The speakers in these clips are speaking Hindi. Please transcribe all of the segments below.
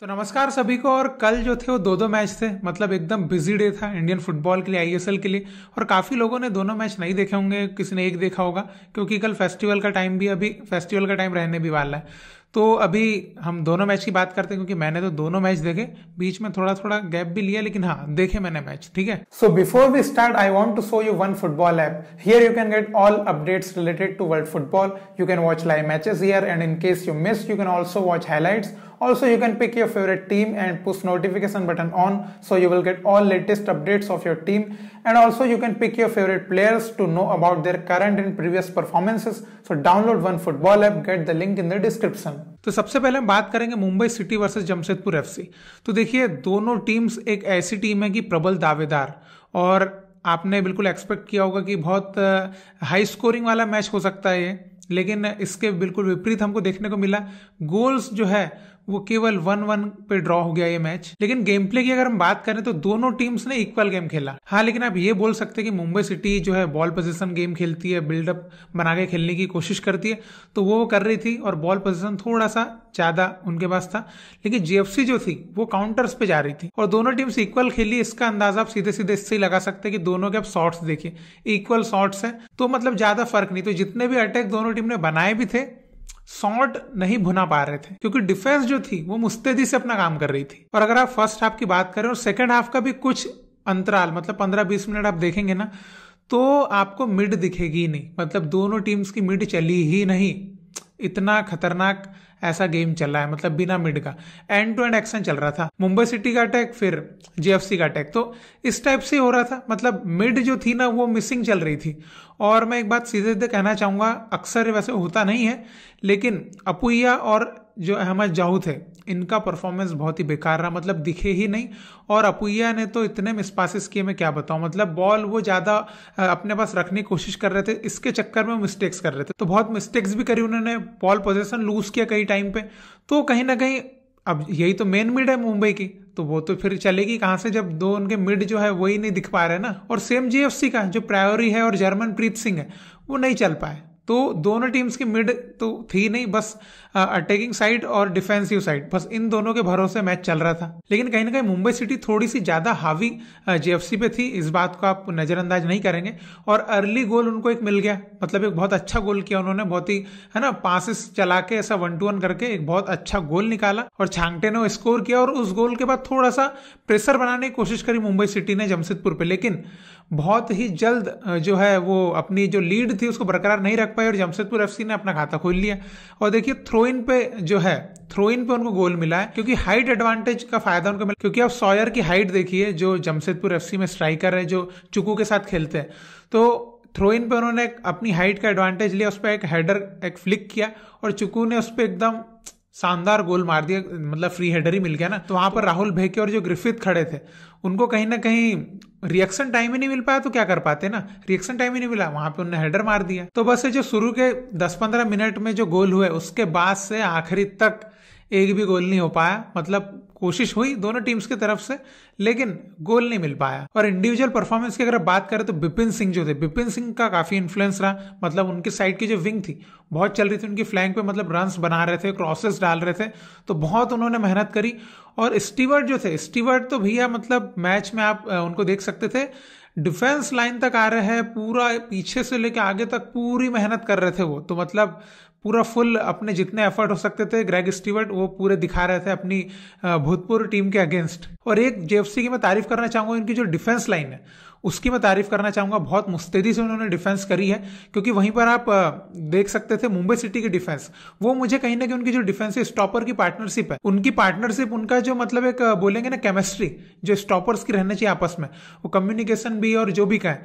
तो नमस्कार सभी को और कल जो थे वो दो दो मैच थे मतलब एकदम बिजी डे था इंडियन फुटबॉल के लिए आईएसएल के लिए और काफ़ी लोगों ने दोनों मैच नहीं देखे होंगे किसी ने एक देखा होगा क्योंकि कल फेस्टिवल का टाइम भी अभी फेस्टिवल का टाइम रहने भी वाला है तो अभी हम दोनों मैच की बात करते हैं क्योंकि मैंने तो दोनों मैच देखे बीच में थोड़ा थोड़ा गैप भी लिया लेकिन हाँ देखे मैंने मैच ठीक है so before we start I want to show you one football app here you can get all updates related to world football you can watch live matches here and in case you miss you can also watch highlights Also, you can pick your favorite team and push notification button on so you will get all latest updates of your team. And also you can pick your favorite players to know about their current and previous performances. So download one football app, get the link in the description. तो सबसे पहले हम बात करेंगे Mumbai City versus Jamshedpur FC तो देखिए दोनों टीम्स एक ऐसी टीम है कि प्रबल दावेदार और आपने बिल्कुल एक्सपेक्ट किया होगा कि बहुत हाई स्कोरिंग वाला मैच हो सकता है ये लेकिन इसके बिल्कुल विपरीत हमको देखने को मिला गोल्स जो है वो केवल वन वन पे ड्रॉ हो गया ये मैच लेकिन गेम प्ले की अगर हम बात करें तो दोनों टीम्स ने इक्वल गेम खेला हाँ लेकिन आप ये बोल सकते हैं कि मुंबई सिटी जो है बॉल पोजिशन गेम खेलती है बिल्डअप बना के खेलने की कोशिश करती है तो वो कर रही थी और बॉल पोजिशन थोड़ा सा ज्यादा उनके पास था लेकिन जीएफसी जो थी वो काउंटर्स पे जा रही थी और दोनों टीम्स इक्वल खेली इसका अंदाजा आप सीधे सीधे इससे ही लगा सकते हैं कि दोनों के आप शॉट्स देखिए इक्वल शॉट्स है तो मतलब ज्यादा फर्क नहीं तो जितने भी अटैक दोनों टीम ने बनाए भी थे शॉर्ट नहीं भुना पा रहे थे क्योंकि डिफेंस जो थी वो मुस्तैदी से अपना काम कर रही थी और अगर आप फर्स्ट हाफ की बात करें और सेकेंड हाफ का भी कुछ अंतराल मतलब पंद्रह बीस मिनट आप देखेंगे ना तो आपको मिड दिखेगी नहीं मतलब दोनों टीम्स की मिड चली ही नहीं इतना खतरनाक ऐसा गेम चल रहा है मतलब बिना मिड का एंड टू एंड एक्शन चल रहा था मुंबई सिटी का अटैक फिर जेएफसी का अटैक तो इस टाइप से हो रहा था मतलब मिड जो थी ना वो मिसिंग चल रही थी और मैं एक बात सीधे सीधे कहना चाहूंगा अक्सर वैसे होता नहीं है लेकिन अपुया और जो अहमद जाहू थे इनका परफॉर्मेंस बहुत ही बेकार रहा मतलब दिखे ही नहीं और अपुया ने तो इतने मिस पासिस किए मैं क्या बताऊँ मतलब बॉल वो ज़्यादा अपने पास रखने की कोशिश कर रहे थे इसके चक्कर में मिस्टेक्स कर रहे थे तो बहुत मिस्टेक्स भी करी उन्होंने बॉल पोजेशन लूज किया कई टाइम पे तो कहीं ना कहीं अब यही तो मेन मिड है मुंबई की तो वो तो फिर चलेगी कहाँ से जब दो उनके मिड जो है वही नहीं दिख पा रहे ना और सेम जीएफसी का जो प्रायोरी है और जर्मन प्रीत सिंह है वो नहीं चल पाए तो दोनों टीम्स की मिड तो थी नहीं बस अटैकिंग साइड और डिफेंसिव साइड बस इन दोनों के भरोसे मैच चल रहा था लेकिन कहीं ना कहीं मुंबई सिटी थोड़ी सी ज्यादा हावी जेएफसी पे थी इस बात को आप नजरअंदाज नहीं करेंगे और अर्ली गोल उनको एक मिल गया मतलब एक बहुत अच्छा गोल किया उन्होंने बहुत ही है ना पासिस चला के ऐसा वन टू वन करके एक बहुत अच्छा गोल निकाला और छांगटे ने स्कोर किया और उस गोल के बाद थोड़ा सा प्रेशर बनाने की कोशिश करी मुंबई सिटी ने जमशेदपुर पर लेकिन बहुत ही जल्द जो है वो अपनी जो लीड थी उसको बरकरार नहीं रख पाई और जमशेदपुर एफसी ने अपना खाता खोल लिया और देखिए थ्रो इन पे जो है थ्रो इन पे उनको गोल मिला है क्योंकि हाइट एडवांटेज का फायदा उनको मिला क्योंकि अब सॉयर की हाइट देखिए जो जमशेदपुर एफसी में स्ट्राइकर है जो चुकू के साथ खेलते हैं तो थ्रो इन पर उन्होंने अपनी हाइट का एडवांटेज लिया उस पर एक हेडर एक फ्लिक किया और चुकू ने उस पर एकदम शानदार गोल मार दिया मतलब फ्री हेडर ही मिल गया ना तो वहां पर राहुल भेके और जो ग्रिफित खड़े थे उनको कहीं ना कहीं रिएक्शन टाइम ही नहीं मिल पाया तो क्या कर पाते ना रिएक्शन टाइम ही नहीं मिला वहां पे उन्होंने हेडर मार दिया तो बस जो शुरू के 10-15 मिनट में जो गोल हुए उसके बाद से आखिरी तक एक भी गोल नहीं हो पाया मतलब कोशिश हुई दोनों टीम्स की तरफ से लेकिन गोल नहीं मिल पाया और इंडिविजुअल परफॉर्मेंस की अगर बात करें तो बिपिन सिंह जो थे बिपिन सिंह का काफी इन्फ्लुएंस रहा मतलब उनकी साइड की जो विंग थी बहुत चल रही थी उनकी फ्लैंक पे मतलब रन्स बना रहे थे क्रॉसेस डाल रहे थे तो बहुत उन्होंने मेहनत करी और स्टीवर्ट जो थे स्टीवर्ट तो भैया मतलब मैच में आप उनको देख सकते थे डिफेंस लाइन तक आ रहे हैं पूरा पीछे से लेकर आगे तक पूरी मेहनत कर रहे थे वो तो मतलब पूरा फुल अपने जितने एफर्ट हो सकते थे ग्रेग स्टीवर्ट वो पूरे दिखा रहे थे अपनी भूतपूर्व टीम के अगेंस्ट और एक जेएफसी की मैं तारीफ करना चाहूंगा इनकी जो डिफेंस लाइन है उसकी मैं तारीफ करना चाहूंगा बहुत मुस्तैदी से उन्होंने डिफेंस करी है क्योंकि वहीं पर आप देख सकते थे मुंबई सिटी की डिफेंस वो मुझे कहीं ना कहीं उनकी जो है स्टॉपर की पार्टनरशिप है उनकी पार्टनरशिप उनका जो मतलब एक बोलेंगे ना केमिस्ट्री जो स्टॉपर्स की रहना चाहिए आपस में वो कम्युनिकेशन भी और जो भी कहें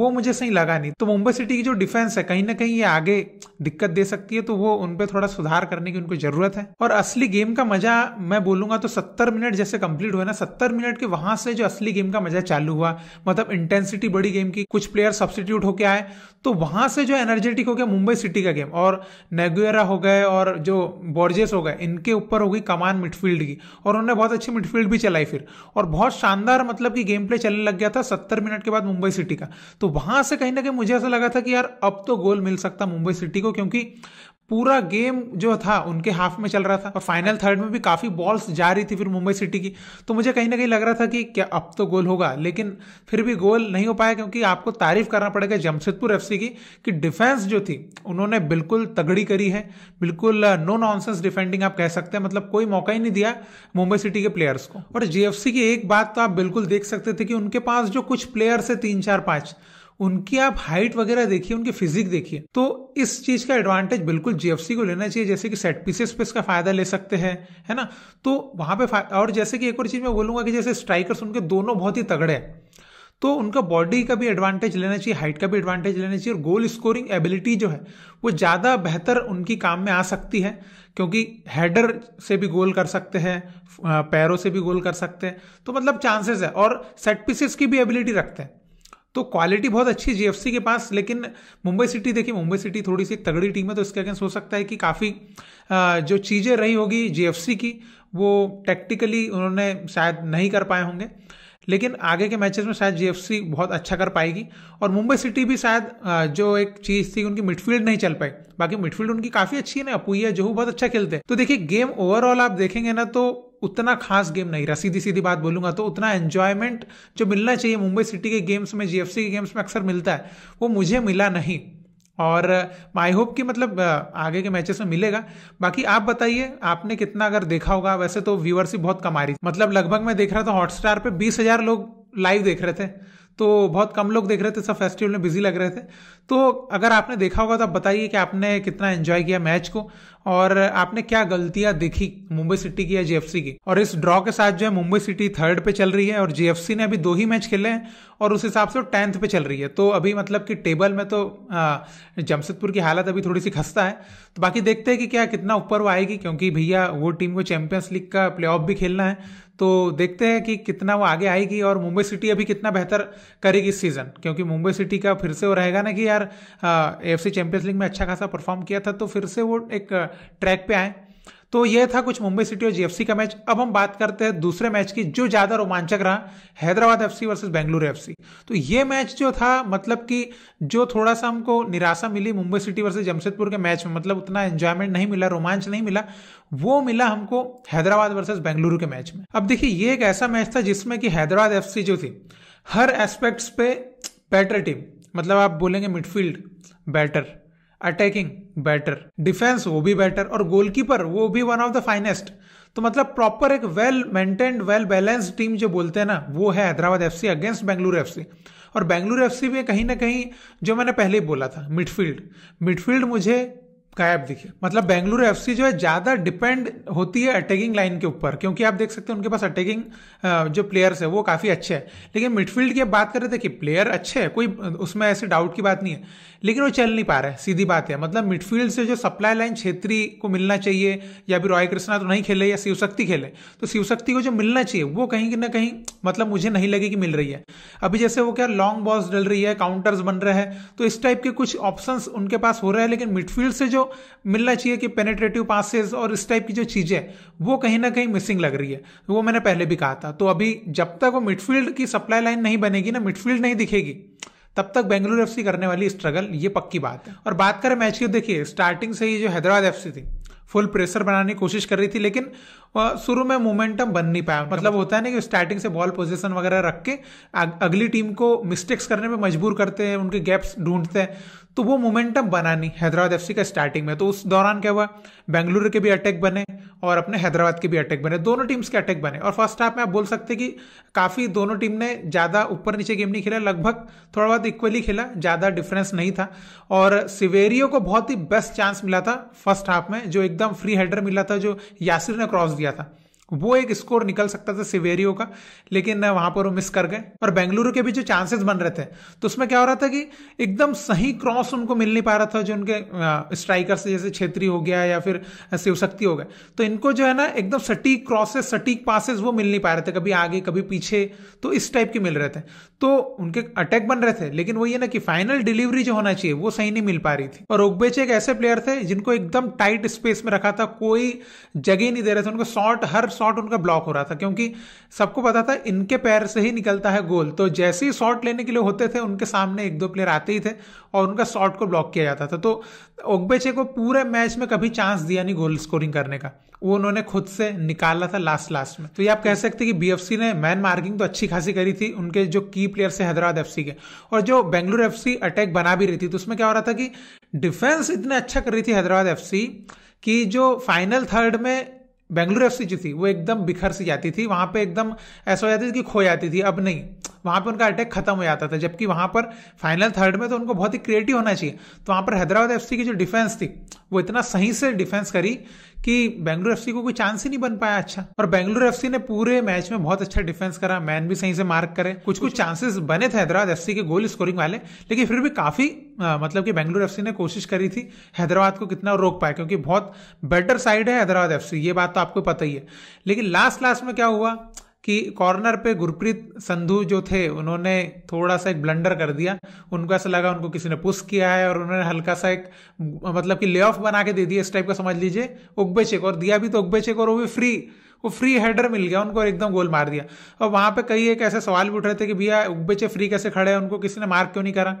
वो मुझे सही लगा नहीं तो मुंबई सिटी की जो डिफेंस है कहीं ना कहीं ये आगे दिक्कत दे सकती है तो वो उन पर थोड़ा सुधार करने की उनको जरूरत है और असली गेम का मजा मैं बोलूंगा तो सत्तर मिनट जैसे कंप्लीट हुआ ना सत्तर मिनट के वहां से जो असली गेम का मजा चालू हुआ मतलब इंटेंसिटी बड़ी गेम की कुछ प्लेयर सब्सटीट्यूट होके आए तो वहां से जो एनर्जेटिक हो गया मुंबई सिटी का गेम और नेगुएरा हो गए और जो बॉर्जेस हो गए इनके ऊपर हो गई कमान मिडफील्ड की और उन्होंने बहुत अच्छी मिडफील्ड भी चलाई फिर और बहुत शानदार मतलब कि गेम प्ले चलने लग गया था सत्तर मिनट के बाद मुंबई सिटी का तो वहां से कहीं ना कहीं मुझे ऐसा लगा था कि यार अब तो गोल मिल सकता मुंबई सिटी को क्योंकि पूरा गेम जो था उनके हाफ में चल रहा था और फाइनल थर्ड में भी काफी बॉल्स जा रही थी फिर मुंबई सिटी की तो मुझे कहीं ना कहीं लग रहा था कि क्या अब तो गोल होगा लेकिन फिर भी गोल नहीं हो पाया क्योंकि आपको तारीफ करना पड़ेगा जमशेदपुर एफ की कि डिफेंस जो थी उन्होंने बिल्कुल तगड़ी करी है बिल्कुल नो नॉनसेंस डिफेंडिंग आप कह सकते हैं मतलब कोई मौका ही नहीं दिया मुंबई सिटी के प्लेयर्स को और जेएफसी की एक बात तो आप बिल्कुल देख सकते थे कि उनके पास जो कुछ प्लेयर्स है तीन चार पांच उनकी आप हाइट वगैरह देखिए उनकी फिजिक देखिए तो इस चीज का एडवांटेज बिल्कुल जीएफसी को लेना चाहिए जैसे कि सेट पीसेस पे इसका फायदा ले सकते हैं है ना तो वहां पे और जैसे कि एक और चीज मैं बोलूंगा कि जैसे स्ट्राइकर्स उनके दोनों बहुत ही तगड़े हैं तो उनका बॉडी का भी एडवांटेज लेना चाहिए हाइट का भी एडवांटेज लेना चाहिए और गोल स्कोरिंग एबिलिटी जो है वो ज़्यादा बेहतर उनकी काम में आ सकती है क्योंकि हेडर से भी गोल कर सकते हैं पैरों से भी गोल कर सकते हैं तो मतलब चांसेस है और सेट पीसेस की भी एबिलिटी रखते हैं तो क्वालिटी बहुत अच्छी जीएफसी के पास लेकिन मुंबई सिटी देखिए मुंबई सिटी थोड़ी सी तगड़ी टीम है तो इसके अगेंस्ट हो सकता है कि काफ़ी जो चीज़ें रही होगी जीएफसी की वो टैक्टिकली उन्होंने शायद नहीं कर पाए होंगे लेकिन आगे के मैचेस में शायद जीएफसी बहुत अच्छा कर पाएगी और मुंबई सिटी भी शायद जो एक चीज़ थी उनकी मिडफील्ड नहीं चल पाई बाकी मिडफील्ड उनकी काफ़ी अच्छी है ना अपुई है जो बहुत अच्छा खेलते हैं तो देखिए गेम ओवरऑल आप देखेंगे ना तो उतना खास गेम नहीं रहा सीधी सीधी बात बोलूंगा तो उतना एन्जॉयमेंट जो मिलना चाहिए मुंबई सिटी के गेम्स में जीएफसी के गेम्स में अक्सर मिलता है वो मुझे मिला नहीं और आई होप कि मतलब आगे के मैचेस में मिलेगा बाकी आप बताइए आपने कितना अगर देखा होगा वैसे तो व्यूअर्स ही बहुत कम आ रही मतलब लगभग मैं देख रहा था हॉटस्टार पे बीस हजार लोग लाइव देख रहे थे तो बहुत कम लोग देख रहे थे सब फेस्टिवल में बिजी लग रहे थे तो अगर आपने देखा होगा तो आप बताइए कि आपने कितना एंजॉय किया मैच को और आपने क्या गलतियां देखी मुंबई सिटी की या जेएफसी की और इस ड्रॉ के साथ जो है मुंबई सिटी थर्ड पे चल रही है और जेएफसी ने अभी दो ही मैच खेले हैं और उस हिसाब से वो टेंथ पे चल रही है तो अभी मतलब कि टेबल में तो जमशेदपुर की हालत अभी थोड़ी सी खस्ता है तो बाकी देखते हैं कि क्या कितना ऊपर वो आएगी क्योंकि भैया वो टीम को चैंपियंस लीग का प्ले भी खेलना है तो देखते हैं कि कितना वो आगे आएगी और मुंबई सिटी अभी कितना बेहतर करेगी इस सीज़न क्योंकि मुंबई सिटी का फिर से वो रहेगा ना कि यार एफ सी चैंपियंस लीग में अच्छा खासा परफॉर्म किया था तो फिर से वो एक ट्रैक पे आए तो यह था कुछ मुंबई सिटी और जीएफसी का मैच अब हम बात करते हैं दूसरे मैच की जो ज्यादा रोमांचक रहा Hyderabad FC versus Bengaluru FC तो यह मैच जो था मतलब कि जो थोड़ा सा हमको निराशा मिली मुंबई सिटी वर्सेस जमशेदपुर के मैच में मतलब उतना एंजॉयमेंट नहीं मिला रोमांच नहीं मिला वो मिला हमको हैदराबाद वर्सेज बेंगलुरु के मैच में अब देखिए ये एक ऐसा मैच था जिसमें कि हैदराबाद एफ जो थी हर एस्पेक्ट्स पे बेटर टीम मतलब आप बोलेंगे midfield better attacking better defence वो भी बैटर और गोलकीपर वो भी वन ऑफ द फाइनेस्ट तो मतलब प्रॉपर एक well maintained well balance team जो बोलते हैं ना वो है Hyderabad FC against Bengaluru FC और बेंगलुरु एफसी में कहीं ना कहीं जो मैंने पहले ही बोला था मिडफील्ड मिडफील्ड मुझे गायब दिखे मतलब बेंगलुरु एफसी जो है ज्यादा डिपेंड होती है अटैकिंग लाइन के ऊपर क्योंकि आप देख सकते हैं उनके पास अटैकिंग जो प्लेयर्स है वो काफी अच्छे हैं लेकिन मिडफील्ड की बात कर रहे थे कि प्लेयर अच्छे हैं कोई उसमें ऐसे डाउट की बात नहीं है लेकिन वो चल नहीं पा रहे हैं सीधी बात है मतलब मिडफील्ड से जो सप्लाई लाइन छेत्री को मिलना चाहिए या फिर रॉय कृष्णा तो नहीं खेले या शिवशक्ति खेले तो शिवशक्ति को जो मिलना चाहिए वो कहीं ना कहीं मतलब मुझे नहीं लगे कि मिल रही है अभी जैसे वो क्या लॉन्ग बॉल्स डल रही है काउंटर्स बन रहे हैं तो इस टाइप के कुछ ऑप्शन उनके पास हो रहे हैं लेकिन मिडफील्ड से जो मिलना चाहिए कि पेनेट्रेटिव पासिस और इस टाइप की जो चीज़ें हैं वो कहीं ना कहीं मिसिंग लग रही है वो मैंने पहले भी कहा था तो अभी जब तक वो मिडफील्ड की सप्लाई लाइन नहीं बनेगी ना मिडफील्ड नहीं दिखेगी तब तक बेंगलुरु एफ करने वाली स्ट्रगल ये पक्की बात है और बात करें मैच की तो देखिए स्टार्टिंग से ही जो हैदराबाद एफ थी फुल प्रेशर बनाने की कोशिश कर रही थी लेकिन शुरू में मोमेंटम बन नहीं पाया मतलब होता है ना कि स्टार्टिंग से बॉल पोजीशन वगैरह रख के अगली टीम को मिस्टेक्स करने में मजबूर करते हैं उनके गैप्स ढूंढते हैं तो वो मोमेंटम बना नहीं हैदराबाद एफ का स्टार्टिंग में तो उस दौरान क्या हुआ बेंगलुरु के भी अटैक बने और अपने हैदराबाद के भी अटैक बने दोनों टीम्स के अटैक बने और फर्स्ट हाफ में आप बोल सकते कि काफ़ी दोनों टीम ने ज़्यादा ऊपर नीचे गेम नहीं खेला लगभग थोड़ा बहुत इक्वली खेला ज़्यादा डिफरेंस नहीं था और सिवेरियो को बहुत ही बेस्ट चांस मिला था फर्स्ट हाफ में जो एकदम फ्री हेडर मिला था जो यासिर ने क्रॉस दिया था वो एक स्कोर निकल सकता था सिवेरियो का लेकिन वहां पर वो मिस कर गए और बेंगलुरु के भी जो चांसेस बन रहे थे तो उसमें क्या हो रहा था कि एकदम सही क्रॉस उनको मिल नहीं पा रहा था जो उनके स्ट्राइकर्स जैसे छेत्री हो गया या फिर शिवशक्ति हो गए तो इनको जो है ना एकदम सटीक क्रॉसेस सटीक पासेस वो मिल नहीं पा रहे थे कभी आगे कभी पीछे तो इस टाइप के मिल रहे थे तो उनके अटैक बन रहे थे लेकिन वो ये ना कि फाइनल डिलीवरी जो होना चाहिए वो सही नहीं मिल पा रही थी और ओगबेचे एक ऐसे प्लेयर थे जिनको एकदम टाइट स्पेस में रखा था कोई जगह नहीं दे रहे थे उनको शॉर्ट हर शॉट उनका ब्लॉक हो रहा था क्योंकि सबको पता था इनके पैर से ही निकलता है गोल तो जैसे ही शॉट लेने के लिए होते थे उनके सामने एक दो प्लेयर आते ही थे और उनका शॉट को ब्लॉक किया जाता था तो ओगबेचे को पूरे मैच में कभी चांस दिया नहीं गोल स्कोरिंग करने का वो उन्होंने खुद से निकाला था लास्ट लास्ट में तो ये आप कह सकते हैं कि बीएफसी ने मैन मार्किंग तो अच्छी खासी करी थी उनके जो की प्लेयर्स है हैदराबाद एफसी के और जो बेंगलुरु एफसी अटैक बना भी रही थी तो उसमें क्या हो रहा था कि डिफेंस इतना अच्छा कर रही थी हैदराबाद एफसी कि जो फाइनल थर्ड में बेंगलुरु एफ सी जो थी वो एकदम बिखर सी जाती थी वहाँ पे एकदम ऐसा हो जाती थी कि खो जाती थी अब नहीं वहां पर उनका अटैक खत्म हो जाता था जबकि वहां पर फाइनल थर्ड में तो उनको बहुत ही क्रिएटिव होना चाहिए तो वहां पर हैदराबाद एफ की जो डिफेंस थी वो इतना सही से डिफेंस करी कि बेंगलुरु एफ को कोई चांस ही नहीं बन पाया अच्छा और बेंगलुरु एफ ने पूरे मैच में बहुत अच्छा डिफेंस करा मैन भी सही से मार्क करे कुछ कुछ चांसेस बने थे हैदराबाद एफ के गोल स्कोरिंग वाले लेकिन फिर भी काफी आ, मतलब कि बेंगलुरु एफ ने कोशिश करी थी हैदराबाद को कितना रोक पाया क्योंकि बहुत बेटर साइड है हैदराबाद एफ ये बात तो आपको पता ही है लेकिन लास्ट लास्ट में क्या हुआ कि कॉर्नर पे गुरप्रीत संधू जो थे उन्होंने थोड़ा सा एक ब्लंडर कर दिया उनको ऐसा लगा उनको किसी ने पुश किया है और उन्होंने हल्का सा एक मतलब कि ले ऑफ बना के दे दिया इस टाइप का समझ लीजिए उगबे चेक और दिया भी तो उगबे चेक और वो भी फ्री वो फ्री हेडर मिल गया उनको एकदम गोल मार दिया और वहां पर कई एक ऐसे सवाल भी उठ रहे थे कि भैया उगबेचे फ्री कैसे खड़े हैं उनको किसी ने मार्क क्यों नहीं करा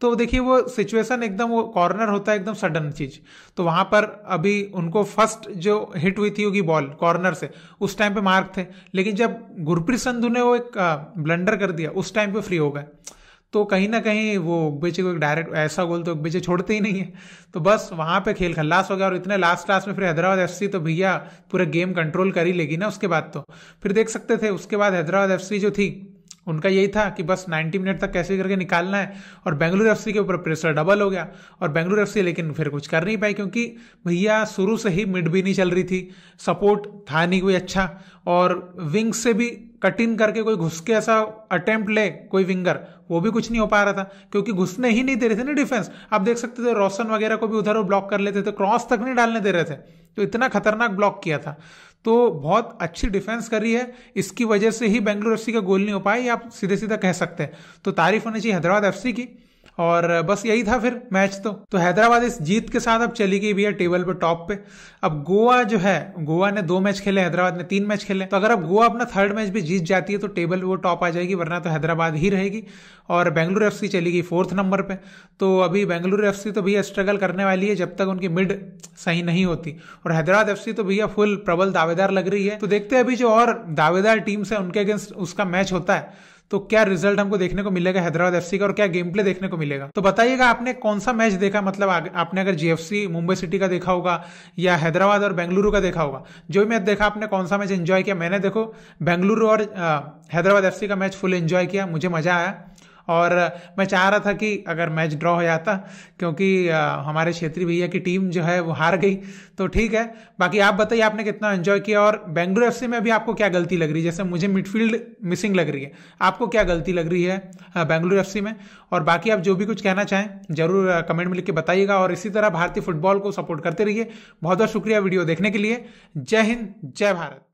तो देखिए वो सिचुएशन एकदम वो कॉर्नर होता है एकदम सडन चीज तो वहां पर अभी उनको फर्स्ट जो हिट हुई थी होगी बॉल कॉर्नर से उस टाइम पे मार्क थे लेकिन जब गुरप्रीत संधु ने वो एक ब्लंडर कर दिया उस टाइम पे फ्री हो गए तो कहीं ना कहीं वो बेचे को एक डायरेक्ट ऐसा गोल तो बेचे छोड़ते ही नहीं है तो बस वहां पे खेल खल्लास हो गया और इतने लास्ट लास्ट में फिर हैदराबाद एफसी तो भैया पूरा गेम कंट्रोल कर ही लेगी ना उसके बाद तो फिर देख सकते थे उसके बाद हैदराबाद एफसी जो थी उनका यही था कि बस 90 मिनट तक कैसे करके निकालना है और बेंगलुरु एफ के ऊपर प्रेशर डबल हो गया और बेंगलुरु एफ लेकिन फिर कुछ कर नहीं पाई क्योंकि भैया शुरू से ही मिड भी नहीं चल रही थी सपोर्ट था नहीं कोई अच्छा और विंग्स से भी कट इन करके कोई घुस के ऐसा अटेम्प्ट ले कोई विंगर वो भी कुछ नहीं हो पा रहा था क्योंकि घुसने ही नहीं दे रहे थे ना डिफेंस आप देख सकते थे रोशन वगैरह को भी उधर वो ब्लॉक कर लेते थे क्रॉस तक नहीं डालने दे रहे थे तो इतना खतरनाक ब्लॉक किया था तो बहुत अच्छी डिफेंस कर रही है इसकी वजह से ही बेंगलुरु एफ का गोल नहीं हो पाया आप सीधे सीधा कह सकते हैं तो तारीफ होनी चाहिए हैदराबाद एफ की और बस यही था फिर मैच तो तो हैदराबाद इस जीत के साथ अब चली गई भी है टेबल पे टॉप पे अब गोवा जो है गोवा ने दो मैच खेले हैदराबाद ने तीन मैच खेले तो अगर अब गोवा अपना थर्ड मैच भी जीत जाती है तो टेबल वो टॉप आ जाएगी वरना तो हैदराबाद ही रहेगी और बेंगलुरु एफ चली गई फोर्थ नंबर पर तो अभी बेंगलुरु एफ तो भैया स्ट्रगल करने वाली है जब तक उनकी मिड सही नहीं होती और हैदराबाद एफ तो भैया फुल प्रबल दावेदार लग रही है तो देखते हैं अभी जो और दावेदार टीम्स है उनके अगेंस्ट उसका मैच होता है तो क्या रिजल्ट हमको देखने को मिलेगा हैदराबाद एफसी का और क्या गेम प्ले देखने को मिलेगा तो बताइएगा आपने कौन सा मैच देखा मतलब आपने अगर जीएफसी मुंबई सिटी का देखा होगा या हैदराबाद और बेंगलुरु का देखा होगा जो भी मैच देखा आपने कौन सा मैच एंजॉय किया मैंने देखो बेंगलुरु और हैदराबाद एफ का मैच फुल एंजॉय किया मुझे मजा आया और मैं चाह रहा था कि अगर मैच ड्रॉ हो जाता क्योंकि हमारे क्षेत्रीय भैया की टीम जो है वो हार गई तो ठीक है बाकी आप बताइए आपने कितना एंजॉय किया और बेंगलुरु एफ में भी आपको क्या गलती लग रही है जैसे मुझे मिडफील्ड मिसिंग लग रही है आपको क्या गलती लग रही है बेंगलुरु एफ में और बाकी आप जो भी कुछ कहना चाहें जरूर कमेंट में लिख के बताइएगा और इसी तरह भारतीय फुटबॉल को सपोर्ट करते रहिए बहुत बहुत शुक्रिया वीडियो देखने के लिए जय हिंद जय भारत